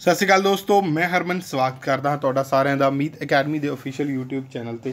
ਸਤਿ ਸ਼੍ਰੀ ਅਕਾਲ ਦੋਸਤੋ ਮੈਂ ਹਰਮਨ ਸਵਾਗਤ ਕਰਦਾ ਹਾਂ ਤੁਹਾਡਾ ਸਾਰਿਆਂ ਦਾ ਮੀਤ ਅਕੈਡਮੀ ਦੇ ਅਫੀਸ਼ੀਅਲ YouTube ਚੈਨਲ ਤੇ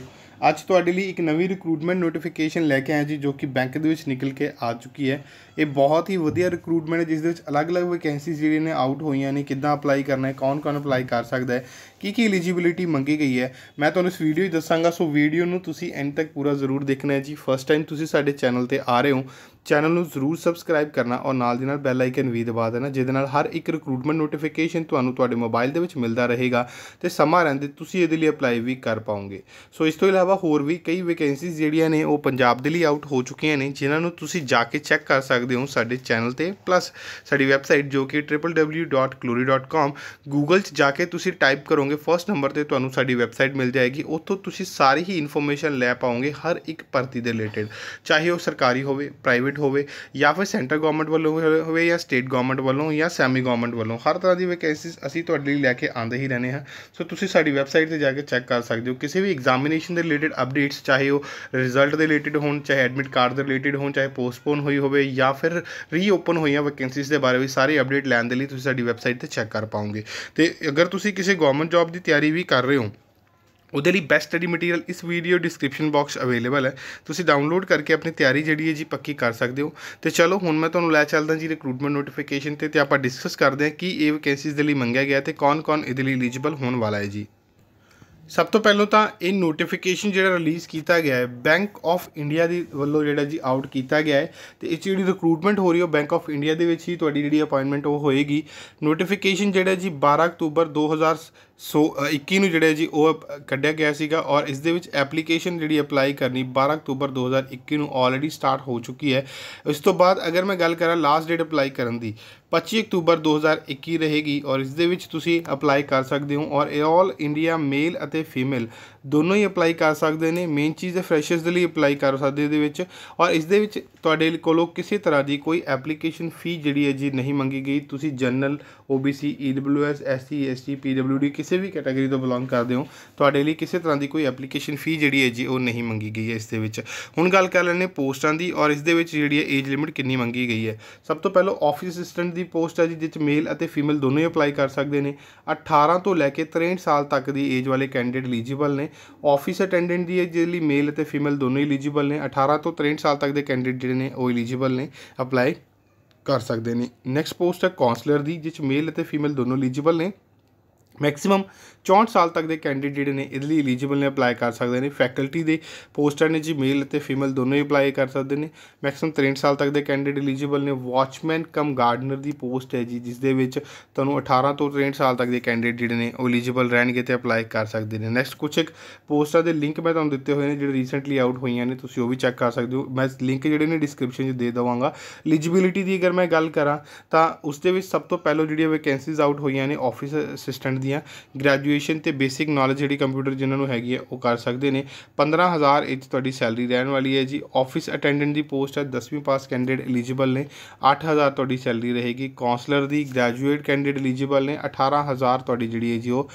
ਅੱਜ ਤੁਹਾਡੇ ਲਈ ਇੱਕ ਨਵੀਂ ਰਿਕਰੂਟਮੈਂਟ ਨੋਟੀਫਿਕੇਸ਼ਨ ਲੈ ਕੇ ਆਇਆ ਜੀ ਜੋ ਕਿ ਬੈਂਕ ਦੇ ਵਿੱਚ ਨਿਕਲ ਕੇ ਆ ਚੁੱਕੀ ਹੈ ਇਹ ਬਹੁਤ ਹੀ ਵਧੀਆ ਰਿਕਰੂਟਮੈਂਟ ਹੈ ਜਿਸ ਦੇ ਵਿੱਚ ਅਲੱਗ-ਅਲੱਗ ਵੈਕੈਂਸੀਜ਼ ਜਿਹੜੀਆਂ ਨੇ ਆਊਟ ਹੋਈਆਂ ਨੇ ਕਿੱਦਾਂ ਅਪਲਾਈ ਕਰਨਾ ਹੈ ਕੌਣ-ਕੌਣ ਅਪਲਾਈ ਕਰ ਸਕਦਾ ਹੈ ਕੀ ਕੀ ਐਲੀਜੀਬਿਲਿਟੀ ਮੰਗੀ ਗਈ ਹੈ ਮੈਂ ਤੁਹਾਨੂੰ ਇਸ ਵੀਡੀਓ 'ਚ ਦੱਸਾਂਗਾ ਸੋ ਵੀਡੀਓ ਨੂੰ ਤੁਸੀਂ ਐਂਡ ਤੱਕ ਪੂਰਾ ਜ਼ਰੂਰ ਦੇਖਣਾ ਹੈ ਜੀ ਫਸਟ ਟਾਈਮ ਤੁਸੀਂ ਸਾਡੇ ਚੈਨਲ ਤੇ ਆ ਰਹੇ ਹੋ ਚੈਨਲ ਨੂੰ ਜ਼ਰੂਰ ਸਬਸਕ੍ਰਾਈਬ ਕਰਨਾ ਔਰ ਨਾਲ ਦੀ ਨਾਲ ਬੈਲ ਆਈਕਨ ਵੀ ਦਬਾ ਦੇਣਾ ਜਿਹਦੇ ਨਾਲ ਹਰ ਇੱਕ ਰਿਕਰੂਟਮੈਂਟ ਨੋਟੀਫਿਕੇਸ਼ਨ ਤੁਹਾਨੂੰ ਤੁਹਾਡੇ ਮੋਬਾਈਲ ਦੇ ਵਿੱਚ ਮਿਲਦਾ ਰਹੇਗਾ ਤੇ ਸਮਾਂ ਰਹਿੰਦੇ ਤੁਸੀਂ ਇਹਦੇ ਲਈ ਅਪਲਾਈ ਵੀ ਕਰ ਪਾਓਗੇ ਸੋ ਇਸ ਤੋਂ ਇਲਾਵਾ ਹੋਰ ਵੀ ਕਈ ਵੈਕੈਂਸੀਜ਼ ਜਿਹੜੀਆਂ ਨੇ ਉਹ ਪੰਜਾਬ ਦੇ ਲਈ ਆਊਟ ਹੋ ਚੁੱਕੀਆਂ ਨੇ ਜਿਨ੍ਹਾਂ ਨੂੰ ਤੁਸੀਂ ਜਾ ਕੇ ਚੈੱਕ ਕਰ ਸਕਦੇ ਹੋ ਸਾਡੇ ਚੈਨਲ ਤੇ ਪਲੱਸ ਸਾਡੀ ਵੈਬਸਾਈਟ ਜੋ ਕਿ www.glory.com ਗੂਗਲ 'ਚ ਜਾ ਕੇ ਤੁਸੀਂ ਟਾਈਪ ਕਰੋਗੇ ਫਰਸਟ ਨੰਬਰ ਤੇ ਤੁਹਾਨੂੰ ਸਾਡੀ ਵੈਬਸਾਈਟ ਮਿਲ ਜਾਏਗੀ ਉੱਥੋਂ ਤੁਸੀਂ ਸਾਰੀ ਹੀ ਇਨਫੋਰਮੇਸ਼ਨ ਲੈ ਪਾਓਗੇ ਹਰ ਇੱਕ ਭਰਤੀ ਦੇ ਰਿਲੇਟਡ ਚਾਹੇ ਉਹ ਸਰਕਾਰੀ ਹੋਵੇ ਪ੍ਰਾਈਵੇਟ ਪ੍ਰਾਈਵੇਟ ਹੋਵੇ ਜਾਂ ਫਿਰ ਸੈਂਟਰ ਗਵਰਨਮੈਂਟ ਵੱਲੋਂ ਹੋਵੇ ਜਾਂ ਸਟੇਟ ਗਵਰਨਮੈਂਟ ਵੱਲੋਂ ਜਾਂ ਸੈਮੀ ਗਵਰਨਮੈਂਟ ਵੱਲੋਂ ਹਰ ਤਰ੍ਹਾਂ ਦੀ ਵੈਕੈਂਸੀਜ਼ ਅਸੀਂ ਤੁਹਾਡੇ ਲਈ ਲੈ ਕੇ ਆਉਂਦੇ ਹੀ ਰਹਿੰਦੇ ਹਾਂ ਸੋ ਤੁਸੀਂ ਸਾਡੀ ਵੈਬਸਾਈਟ ਤੇ ਜਾ ਕੇ ਚੈੱਕ ਕਰ ਸਕਦੇ ਹੋ ਕਿਸੇ ਵੀ ਐਗਜ਼ਾਮੀਨੇਸ਼ਨ ਦੇ ਰਿਲੇਟਡ ਅਪਡੇਟਸ ਚਾਹੇ ਉਹ ਰਿਜ਼ਲਟ ਦੇ ਰਿਲੇਟਡ ਹੋਣ ਚਾਹੇ ਐਡਮਿਟ ਕਾਰਡ ਦੇ ਰਿਲੇਟਡ ਹੋਣ ਚਾਹੇ ਪੋਸਟਪੋਨ ਹੋਈ ਹੋਵੇ ਜਾਂ ਫਿਰ ਰੀਓਪਨ ਹੋਈਆਂ ਵੈਕੈਂਸੀਜ਼ ਦੇ ਬਾਰੇ ਵੀ ਸਾਰੇ ਅਪਡੇਟ ਲੈਣ ਦੇ ਲਈ ਤੁਸੀਂ ਸਾਡੀ ਵੈਬਸਾਈਟ ਤੇ ਚੈੱਕ ਕਰ ਪਾਓਗੇ ਤੇ ਅਗਰ ਤੁਸੀਂ ਕਿਸੇ ਗਵਰਨਮੈਂਟ ਜੌਬ ਦੀ ਤਿਆਰੀ ਵੀ ਕਰ ਰਹੇ ਹੋ ਉਹਦੇ ਲਈ ਬੈਸਟ ਸਟੱਡੀ ਮਟੀਰੀਅਲ ਇਸ ਵੀਡੀਓ ਡਿਸਕ੍ਰਿਪਸ਼ਨ ਬਾਕਸ ਅਵੇਲੇਬਲ ਹੈ ਤੁਸੀਂ ਡਾਊਨਲੋਡ ਕਰਕੇ ਆਪਣੀ ਤਿਆਰੀ ਜਿਹੜੀ ਹੈ ਜੀ ਪੱਕੀ ਕਰ ਸਕਦੇ ਹੋ ਤੇ ਚਲੋ ਹੁਣ ਮੈਂ ਤੁਹਾਨੂੰ ਲੈ ਚੱਲਦਾ ਜੀ ਰਿਕਰੂਟਮੈਂਟ ਨੋਟੀਫਿਕੇਸ਼ਨ ਤੇ ਤੇ ਆਪਾਂ ਡਿਸਕਸ ਕਰਦੇ ਹਾਂ ਕਿ ਇਹ ਵੈਕੈਂਸੀਜ਼ ਦੇ ਲਈ ਮੰਗਿਆ ਗਿਆ ਤੇ ਕੌਣ-ਕੌਣ ਇਹਦੇ ਲਈ ਐਲੀਜੀਬਲ ਹੋਣ ਵਾਲਾ ਹੈ ਜੀ ਸਭ ਤੋਂ ਪਹਿਲਾਂ ਤਾਂ ਇਹ ਨੋਟੀਫਿਕੇਸ਼ਨ ਜਿਹੜਾ ਰਿਲੀਜ਼ ਕੀਤਾ ਗਿਆ ਹੈ ਬੈਂਕ ਆਫ ਇੰਡੀਆ ਦੀ ਵੱਲੋਂ ਜਿਹੜਾ ਜੀ ਆਊਟ ਕੀਤਾ ਗਿਆ ਹੈ ਤੇ ਇਹ ਜਿਹੜੀ ਰਿਕਰੂਟਮੈਂਟ ਹੋ ਰਹੀ ਹੈ ਬੈਂਕ ਆਫ ਇੰਡੀਆ ਦੇ ਵਿੱਚ ਹੀ ਤੁਹਾਡੀ ਜਿਹੜੀ ਅਪਾਇੰਟਮੈਂਟ ਉਹ ਹੋਏਗੀ ਨੋਟੀਫਿਕੇਸ਼ਨ ਜਿਹੜਾ ਜੀ 12 ਅਕਤੂਬਰ ਸੋ 21 ਨੂੰ ਜਿਹੜੇ ਜੀ ਉਹ ਕੱਢਿਆ ਗਿਆ ਸੀਗਾ ਔਰ ਇਸ ਦੇ ਵਿੱਚ ਐਪਲੀਕੇਸ਼ਨ ਜਿਹੜੀ ਅਪਲਾਈ ਕਰਨੀ 12 ਅਕਤੂਬਰ 2021 ਨੂੰ ਆਲਰੇਡੀ ਸਟਾਰਟ ਹੋ ਚੁੱਕੀ ਹੈ ਇਸ ਤੋਂ ਬਾਅਦ ਅਗਰ ਮੈਂ ਗੱਲ ਕਰਾਂ ਲਾਸਟ ਡੇਟ ਅਪਲਾਈ ਕਰਨ ਦੀ 25 ਅਕਤੂਬਰ 2021 ਰਹੇਗੀ ਔਰ ਇਸ ਦੇ ਵਿੱਚ ਤੁਸੀਂ ਅਪਲਾਈ ਕਰ ਸਕਦੇ ਹੋ ਔਰ ਆਲ ਇੰਡੀਆ ਮੇਲ ਅਤੇ ਫੀਮੇਲ ਦੋਨੋਂ ਹੀ ਅਪਲਾਈ ਕਰ ਸਕਦੇ ਨੇ ਮੇਨ ਚੀਜ਼ ਹੈ ਫਰੈਸ਼ਰਸ ਦੇ ਲਈ ਅਪਲਾਈ ਕਰ ਸਕਦੇ ਇਹਦੇ ਵਿੱਚ ਔਰ ਇਸ ਦੇ ਵਿੱਚ ਤੁਹਾਡੇ ਕੋਲੋਂ ਕਿਸੇ ਤਰ੍ਹਾਂ ਦੀ ਕੋਈ ਐਪਲੀਕੇਸ਼ਨ ਫੀ ਜਿਹੜੀ ਹੈ ਜੀ ਨਹੀਂ ਮੰਗੀ ਗਈ ਤੁਸੀਂ general OBC EWS SC ST PWD ਕਿਸੇ ਕਿਸੇ ਵੀ ਕੈਟਾਗਰੀ ਤੋਂ ਬਿਲੋਂਗ ਕਰਦੇ ਹੋ ਤੁਹਾਡੇ ਲਈ ਕਿਸੇ ਤਰ੍ਹਾਂ ਦੀ ਕੋਈ ਐਪਲੀਕੇਸ਼ਨ ਫੀ ਜਿਹੜੀ ਹੈ ਜੀ ਉਹ ਨਹੀਂ ਮੰਗੀ ਗਈ ਹੈ ਇਸ ਦੇ ਵਿੱਚ ਹੁਣ ਗੱਲ ਕਰ ਲੈਣੇ ਪੋਸਟਾਂ ਦੀ ਔਰ ਇਸ ਦੇ ਵਿੱਚ ਜਿਹੜੀ ਹੈ ਏਜ ਲਿਮਿਟ ਕਿੰਨੀ ਮੰਗੀ ਗਈ ਹੈ ਸਭ ਤੋਂ ਪਹਿਲਾਂ ਆਫਿਸ ਅਸਿਸਟੈਂਟ ਦੀ ਪੋਸਟ ਹੈ ਜੀ ਜਿਸ ਵਿੱਚ ਮੇਲ ਅਤੇ ਫੀਮੇਲ ਦੋਨੋਂ ਹੀ ਅਪਲਾਈ ਕਰ ਸਕਦੇ ਨੇ 18 ਤੋਂ ਲੈ ਕੇ 63 ਸਾਲ ਤੱਕ ਦੀ ਏਜ ਵਾਲੇ ਕੈਂਡੀਡੇਟ ਐਲੀਜੀਬਲ ਨੇ ਆਫਿਸ ਅਟੈਂਡੈਂਟ ਦੀ ਹੈ ਜਿਹਦੇ ਲਈ ਮੇਲ ਅਤੇ ਫੀਮੇਲ ਦੋਨੋਂ ਹੀ ਐਲੀਜੀਬਲ ਨੇ 18 ਤੋਂ 63 ਸਾਲ ਤੱਕ ਦੇ ਕੈਂਡੀਡੇਟ ਜਿਹੜੇ ਨੇ ਉਹ ਐਲੀਜੀਬਲ ਨੇ ਅਪਲਾਈ ਕਰ ਸਕਦੇ ਨੇ ਨੈਕਸਟ ਪੋਸਟ ਹੈ ਕਾਉਂਸਲਰ ਦੀ ਜਿਸ ਮੇਲ ਅਤੇ ਫੀਮੇਲ ਦੋਨੋਂ ਐਲੀਜੀਬਲ ਨੇ ਮੈਕਸਿਮਮ 64 ਸਾਲ ਤੱਕ ਦੇ ਕੈਂਡੀਡੇਟ ਨੇ ਇਹਦੇ ਲਈ ਐਲੀਜੀਬਲ ਨੇ ਅਪਲਾਈ ਕਰ ਸਕਦੇ ਨੇ ਫੈਕਲਟੀ ਦੇ ਪੋਸਟਾਂ ਨੇ ਜੀ ਮੇਲ ਅਤੇ ਫੀਮੇਲ ਦੋਨੋਂ ਹੀ ਅਪਲਾਈ ਕਰ ਸਕਦੇ ਨੇ ਮੈਕਸਿਮਮ 63 ਸਾਲ ਤੱਕ ਦੇ ਕੈਂਡੀਡੇਟ ਐਲੀਜੀਬਲ ਨੇ ਵਾਚਮੈਨ ਕਮ ਗਾਰਡਨਰ ਦੀ ਪੋਸਟ ਹੈ ਜੀ ਜਿਸ ਦੇ ਵਿੱਚ ਤੁਹਾਨੂੰ 18 ਤੋਂ 63 ਸਾਲ ਤੱਕ ਦੇ ਕੈਂਡੀਡੇਟ ਜਿਹੜੇ ਨੇ ਐਲੀਜੀਬਲ ਰਹਿਣਗੇ ਤੇ ਅਪਲਾਈ ਕਰ ਸਕਦੇ ਨੇ ਨੈਕਸਟ ਕੁਝ ਇੱਕ ਪੋਸਟਾਂ ਦੇ ਲਿੰਕ ਮੈਂ ਤੁਹਾਨੂੰ ਦਿੱਤੇ ਹੋਏ ਨੇ ਜਿਹੜੇ ਰੀਸੈਂਟਲੀ ਆਊਟ ਹੋਈਆਂ ਨੇ ਤੁਸੀਂ ਉਹ ਵੀ ਚੈੱਕ ਕਰ ਸਕਦੇ ਹੋ ਮੈਂ ਲਿੰਕ ਜਿਹੜੇ ਨੇ ਡਿਸਕ੍ਰਿਪਸ਼ਨ 'ਚ ਦੇ ਦਵਾਂਗਾ ਐਲੀਜੀਬਿਲਿਟੀ ਦੀ ਅਗਰ ਮੈਂ ਗੱਲ ਕਰਾਂ ਤਾਂ ਉਸ ਦੇ ਵਿੱਚ ਸਭ ਤੋਂ ਪਹਿਲਾਂ ਜਿਹੜੀਆਂ ਵੈਕੈਂਸੀਜ਼ ਆਊਟ ਹੋਈਆਂ ਨੇ ਆਫਿਸ ਅਸਿਸਟੈਂਟ ਦੀ ਹੈਗੀ ਆ ਗ੍ਰੈਜੂਏਸ਼ਨ ਤੇ ਬੇਸਿਕ ਨੌਲੇਜ ਜਿਹੜੀ ਕੰਪਿਊਟਰ ਜਿਨ੍ਹਾਂ ਨੂੰ ਹੈਗੀ ਆ ਉਹ ਕਰ ਸਕਦੇ ਨੇ 15000 ਇਹ ਤੁਹਾਡੀ ਸੈਲਰੀ ਰਹਿਣ ਵਾਲੀ ਹੈ ਜੀ ਆਫਿਸ ਅਟੈਂਡੈਂਟ ਦੀ ਪੋਸਟ ਹੈ 10ਵੀਂ ਪਾਸ ਕੈਂਡੀਡੇਟ ਐਲੀਜੀਬਲ ਨੇ 8000 ਤੁਹਾਡੀ ਸੈਲਰੀ ਰਹੇਗੀ ਕਾਉਂਸਲਰ ਦੀ ਗ੍ਰੈਜੂਏਟ ਕੈਂਡੀਡੇਟ ਐਲੀਜੀਬਲ ਨੇ 18000 ਤੁਹਾਡੀ ਜਿਹੜੀ ਹੈ ਜੀ ਉਹ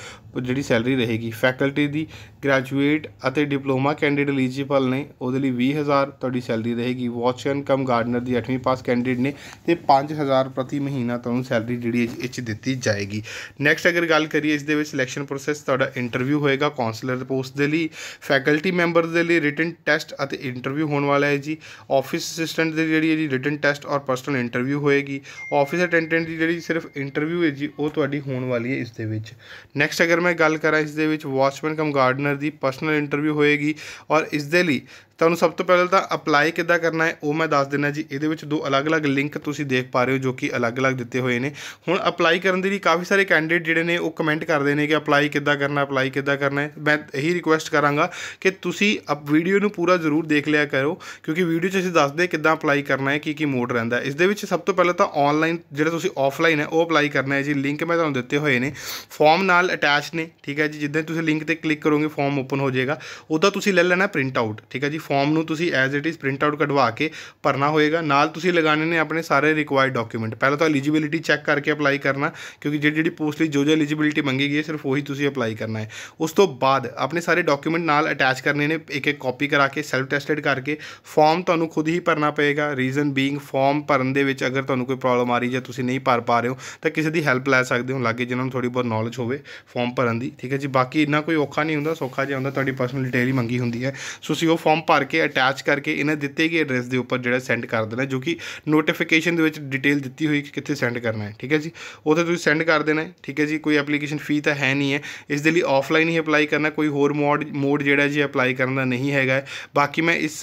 ਜਿਹੜੀ ਸੈਲਰੀ ਰਹੇਗੀ ਫੈਕਲਟੀ ਦੀ ਗ੍ਰੈਜੂਏਟ ਅਤੇ ਡਿਪਲੋਮਾ ਕੈਂਡੀਡੇਟ ਐਲੀਜੀਬਲ ਨੇ ਉਹਦੇ ਲਈ 20000 ਤੁਹਾਡੀ ਸੈਲਰੀ ਰਹੇਗੀ ਵਾਚਨ ਕਮ ਗਾਰਡਨਰ ਦੀ 8ਵੀਂ ਪਾਸ ਕੈਂਡੀਡੇਟ ਨੇ ਤੇ 5000 ਪ੍ਰਤੀ ਮਹੀਨਾ ਤੁਹਾਨੂੰ ਸੈਲਰੀ ਜਿਹੜੀ ਇਹ ਚ ਦਿੱਤੀ ਜਾਏਗੀ ਨੈਕਸਟ ਅਗਰ ਗੱਲ ਕਰੀਏ ਇਸ ਦੇ ਵਿੱਚ ਸਿਲੈਕਸ਼ਨ ਪ੍ਰੋਸੈਸ ਤੁਹਾਡਾ ਇੰਟਰਵਿਊ ਹੋਏਗਾ ਕਾਉਂਸਲਰ ਪੋਸਟ ਦੇ ਲਈ ਫੈਕਲਟੀ ਮੈਂਬਰ ਦੇ ਲਈ ਰਿਟਨ ਟੈਸਟ ਅਤੇ ਇੰਟਰਵਿਊ ਹੋਣ ਵਾਲਾ ਹੈ ਜੀ ਆਫਿਸ ਅਸਿਸਟੈਂਟ ਦੀ ਜਿਹੜੀ ਜੀ ਰਿਟਨ ਟੈਸਟ ਔਰ ਪਰਸਨਲ ਇੰਟਰਵਿਊ ਹੋਏਗੀ ਆਫਿਸ ਅਟੈਂਡੈਂਟ ਦੀ ਜਿਹੜੀ ਸਿਰਫ ਇੰਟਰਵਿਊ ਹੈ ਜੀ ਉਹ ਤੁਹਾਡੀ ਹੋਣ ਵਾਲੀ ਹੈ ਇਸ ਦੇ ਵਿੱਚ ਨੈਕਸਟ ਅਗਰ ਮੈਂ ਗੱਲ ਕਰਾਂ ਇਸ ਦੇ ਵਿੱਚ ਵਾਚਮੈਨ ਕਮ ਗਾਰਡਨਰ ਦੀ ਪਰਸਨਲ ਇੰਟਰਵਿਊ ਹੋਏਗੀ ਔਰ ਇਸ ਦੇ ਲਈ ਤੁਹਾਨੂੰ ਸਭ ਤੋਂ ਪਹਿਲਾਂ ਤਾਂ ਅਪਲਾਈ ਕਿੱਦਾਂ ਕਰਨਾ ਹੈ ਉਹ ਮੈਂ ਦੱਸ ਦਿੰਦਾ ਜੀ ਇਹਦੇ ਵਿੱਚ ਦੋ ਅਲੱਗ-ਅਲੱਗ ਲਿੰਕ ਤੁਸੀਂ ਦੇਖ ਪਾ ਰਹੇ ਹੋ ਜੋ ਕਿ ਅਲੱਗ-ਅਲੱਗ ਦਿੱਤੇ ਹੋਏ ਨੇ ਹੁਣ ਅਪਲਾਈ ਕਰਨ ਦੇ ਲਈ ਕਾਫੀ ਸਾਰੇ ਕੈਂਡੀਡੇਟ ਜਿਹੜੇ ਨੇ ਉਹ ਕਮੈਂਟ ਕਰਦੇ ਨੇ ਕਿ ਅਪਲਾਈ ਕਿੱਦਾਂ ਕਰਨਾ ਅਪਲਾਈ ਕਿੱਦਾਂ ਕਰਨਾ ਹੈ ਮੈਂ ਇਹੀ ਰਿਕੁਐਸਟ ਕਰਾਂਗਾ ਕਿ ਤੁਸੀਂ ਅਪ ਵੀਡੀਓ ਨੂੰ ਪੂਰਾ ਜ਼ਰੂਰ ਦੇਖ ਲਿਆ ਕਰੋ ਕਿਉਂਕਿ ਵੀਡੀਓ 'ਚ ਅਸੀਂ ਦੱਸਦੇ ਕਿੱਦਾਂ ਅਪਲਾਈ ਕਰਨਾ ਹੈ ਕੀ ਕੀ ਮੋਡ ਰਹਿੰਦਾ ਇਸ ਦੇ ਵਿੱਚ ਸਭ ਤੋਂ ਪਹਿਲਾਂ ਤਾਂ ਆਨਲਾਈਨ ਜਿਹੜਾ ਤੁਸੀਂ ਆਫਲਾਈਨ ਹੈ ਉਹ ਅਪਲਾਈ ਕਰਨਾ ਹੈ ਜੀ ਲਿੰਕ ਮੈਂ ਤੁਹਾਨੂੰ ਦਿੱਤੇ ਹੋਏ ਨੇ ਫਾਰਮ ਨਾਲ ਅਟੈਚ ਨੇ ਠੀਕ ਹੈ ਜੀ ਜਿੱਦਾਂ ਤੁਸੀਂ ਲਿੰਕ ਤੇ ਕਲਿੱਕ ਕਰੋਗੇ ਫਾਰਮ ਓਪਨ ਹੋ ਜਾਏਗਾ ਉਹਦਾ ਤੁਸੀਂ ਲੈ ਲੈਣਾ ਪ੍ਰਿੰਟ ਆਊਟ ਠੀਕ ਹੈ ਜੀ ਫਾਰਮ ਨੂੰ ਤੁਸੀਂ as it is print out ਕਢਵਾ ਕੇ ਭਰਨਾ ਹੋਏਗਾ ਨਾਲ ਤੁਸੀਂ ਲਗਾਣੇ ਨੇ ਆਪਣੇ ਸਾਰੇ ਰਿਕੁਆਇਰਡ ਡਾਕੂਮੈਂਟ ਪਹਿਲਾਂ ਤਾਂ ਐਲੀਜੀਬਿਲਿਟੀ ਚੈੱਕ ਕਰਕੇ ਅਪਲਾਈ ਕਰਨਾ ਕਿਉਂਕਿ ਜਿਹੜੀ ਜਿਹੜੀ ਪੋਸਟ ਲਈ ਜੋ ਜੋ ਐਲੀਜੀਬਿਲਿਟੀ ਮੰਗੀ ਗਈ ਹੈ ਸਿਰਫ ਉਹੀ ਤੁਸੀਂ ਅਪਲਾਈ ਕਰਨਾ ਹੈ ਉਸ ਤੋਂ ਬਾਅਦ ਆਪਣੇ ਸਾਰੇ ਡਾਕੂਮੈਂਟ ਨਾਲ ਅਟੈਚ ਕਰਨੇ ਨੇ ਇੱਕ ਇੱਕ ਕਾਪੀ ਕਰਾ ਕੇ ਸੈਲਫ ਟੈਸਟਡ ਕਰਕੇ ਫਾਰਮ ਤੁਹਾਨੂੰ ਖੁਦ ਹੀ ਭਰਨਾ ਪਏਗਾ ਰੀਜ਼ਨ ਬੀਇੰਗ ਫਾਰਮ ਭਰਨ ਦੇ ਵਿੱਚ ਅਗਰ ਤੁਹਾਨੂੰ ਕੋਈ ਪ੍ਰੋਬਲਮ ਆ ਰਹੀ ਜਾਂ ਤੁਸੀਂ ਨਹੀਂ ਭਰ ਪਾ ਰਹੇ ਹੋ ਤਾਂ ਕਿਸੇ ਦੀ ਹੈਲਪ ਲੈ ਸਕਦੇ ਹੋ ਲਾਗੇ ਜਿਨ੍ਹਾਂ ਨੂੰ ਥੋੜੀ ਬਹੁਤ ਨੌਲੇਜ ਹੋਵੇ ਫਾਰਮ ਭਰਨ ਦੀ ਠੀਕ ਹੈ ਜੀ ਬਾਕੀ ਇੰਨਾ ਕੋਈ ਔਖਾ ਨਹੀਂ ਹੁੰਦਾ ਸੌਖਾ ਜਿਹਾ ਹੁੰਦਾ ਤੁਹਾਡੀ ਪਰਸਨਲ ਡਿਟੇਲ ਹੀ ਮੰਗੀ ਹੁੰਦੀ ਹੈ ਸੋ ਤੁਸੀਂ ਉਹ ਫਾਰਮ ਭਰ ਭਰ ਕੇ ਅਟੈਚ ਕਰਕੇ ਇਹਨਾਂ ਦਿੱਤੇ ਗਏ ਐਡਰੈਸ ਦੇ ਉੱਪਰ ਜਿਹੜਾ ਸੈਂਡ ਕਰ ਦੇਣਾ ਜੋ ਕਿ ਨੋਟੀਫਿਕੇਸ਼ਨ ਦੇ ਵਿੱਚ ਡਿਟੇਲ ਦਿੱਤੀ ਹੋਈ ਕਿ ਕਿੱਥੇ ਸੈਂਡ ਕਰਨਾ ਹੈ ਠੀਕ ਹੈ ਜੀ ਉਹਦੇ ਤੁਸੀਂ ਸੈਂਡ ਕਰ ਦੇਣਾ ਹੈ ਠੀਕ ਹੈ ਜੀ ਕੋਈ ਐਪਲੀਕੇਸ਼ਨ ਫੀ ਤਾਂ ਹੈ ਨਹੀਂ ਹੈ ਇਸ ਦੇ ਲਈ ਆਫਲਾਈਨ ਹੀ ਅਪਲਾਈ ਕਰਨਾ ਕੋਈ ਹੋਰ ਮੋਡ ਮੋਡ ਜਿਹੜਾ ਜੀ ਅਪਲਾਈ ਕਰਨ ਦਾ ਨਹੀਂ ਹੈਗਾ ਬਾਕੀ ਮੈਂ ਇਸ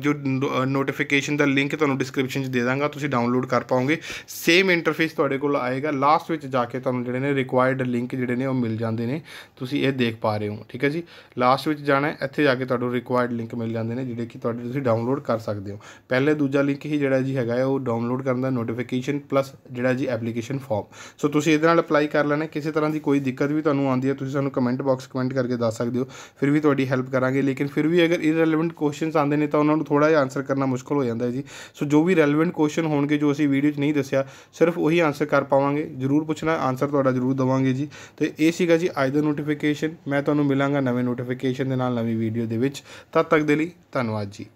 ਜੋ ਨੋਟੀਫਿਕੇਸ਼ਨ ਦਾ ਲਿੰਕ ਤੁਹਾਨੂੰ ਡਿਸਕ੍ਰਿਪਸ਼ਨ 'ਚ ਦੇ ਦਾਂਗਾ ਤੁਸੀਂ ਡਾਊਨਲੋਡ ਕਰ ਪਾਓਗੇ ਸੇਮ ਇੰਟਰਫੇਸ ਤੁਹਾਡੇ ਕੋਲ ਆਏਗਾ ਲਾਸਟ ਵਿੱਚ ਜਾ ਕੇ ਤੁਹਾਨੂੰ ਜਿਹੜੇ ਨੇ ਰਿਕੁਆਇਰਡ ਲਿੰਕ ਜਿਹੜੇ ਨੇ ਉਹ ਮਿਲ ਜਾਂਦੇ ਨੇ ਤੁਸੀਂ ਇਹ ਦੇਖ ਪਾ ਰਹੇ ਹੋ ਠੀਕ ਹੈ ਜੀ ਲਾਸਟ ਵਿੱਚ ਜਾਣਾ ਇੱਥੇ ਜਾ ਕੇ ਤੁਹਾਨੂੰ ਰਿਕੁਆਇਰਡ ਲਿੰਕ ਮਿਲ ਜਾਂਦੇ ਨੇ ਜਿਹੜੇ ਕਿ ਤੁਹਾਡੇ ਤੁਸੀਂ ਡਾਊਨਲੋਡ ਕਰ ਸਕਦੇ ਹੋ ਪਹਿਲੇ ਦੂਜਾ ਲਿੰਕ ਹੀ ਜਿਹੜਾ ਜੀ ਹੈਗਾ ਉਹ ਡਾਊਨਲੋਡ ਕਰਨ ਦਾ ਨੋਟੀਫਿਕੇਸ਼ਨ ਪਲੱਸ ਜਿਹੜਾ ਜੀ ਐਪਲੀਕੇਸ਼ਨ ਫਾਰਮ ਸੋ ਤੁਸੀਂ ਇਹਦੇ ਨਾਲ ਅਪਲਾਈ ਕਰ ਲੈਣਾ ਕਿਸੇ ਤਰ੍ਹਾਂ ਦੀ ਕੋਈ ਦਿੱਕਤ ਵੀ ਤੁਹਾਨੂੰ ਆਉਂਦੀ ਹੈ ਤੁਸੀਂ ਸਾਨੂੰ ਕਮੈਂਟ ਬਾਕਸ ਕਮੈਂਟ ਕਰਕੇ ਦੱਸ ਸਕਦੇ ਹੋ ਫਿਰ ਵੀ ਤੁਹਾਡੀ ਹੈਲਪ ਕਰਾਂਗੇ ਲੇਕਿਨ ਫਿਰ ਵੀ ਅਗਰ ਇਰੈਲੇਵੈਂਟ ਕੁਐਸਚਨਸ ਆਉਂਦੇ ਨੇ ਤਾਂ ਉਹਨਾਂ ਨੂੰ ਥੋੜਾ ਜਿਹਾ ਆਨਸਰ ਕਰਨਾ ਮੁਸ਼ਕਲ ਹੋ ਜਾਂਦਾ ਹੈ ਜੀ ਸੋ ਜੋ ਵੀ ਰੈਲੇਵੈਂਟ ਕੁਐਸਚਨ ਹੋਣਗੇ ਜੋ ਅਸੀਂ ਵੀਡੀਓ 'ਚ ਨਹੀਂ ਦੱਸਿਆ ਸਿਰਫ ਉਹੀ ਆਨਸਰ ਕਰ ਪਾਵਾਂਗੇ ਜਰੂਰ ਪੁੱਛਣਾ ਆਨਸਰ ਤੁਹਾਡਾ ਜਰੂਰ ਦਵਾਂਗੇ ਜੀ ਤੇ ਇਹ ਸੀਗਾ ਜੀ ਅੱਜ ਦਾ ਨੋਟੀਫਿਕੇਸ਼ਨ ਮੈਂ ਤੁਹਾਨੂੰ ਮਿਲਾਂਗਾ ਨਵੇਂ ਨੋਟੀਫਿਕੇਸ਼ਨ ਦੇ ਨਾਲ ਨਵੀਂ ਵੀਡੀਓ ਦੇ ਵਿੱਚ ਤਦ ਤੱਕ ਦੇ ਲਈ ਧੰਨਵਾਦ ਜੀ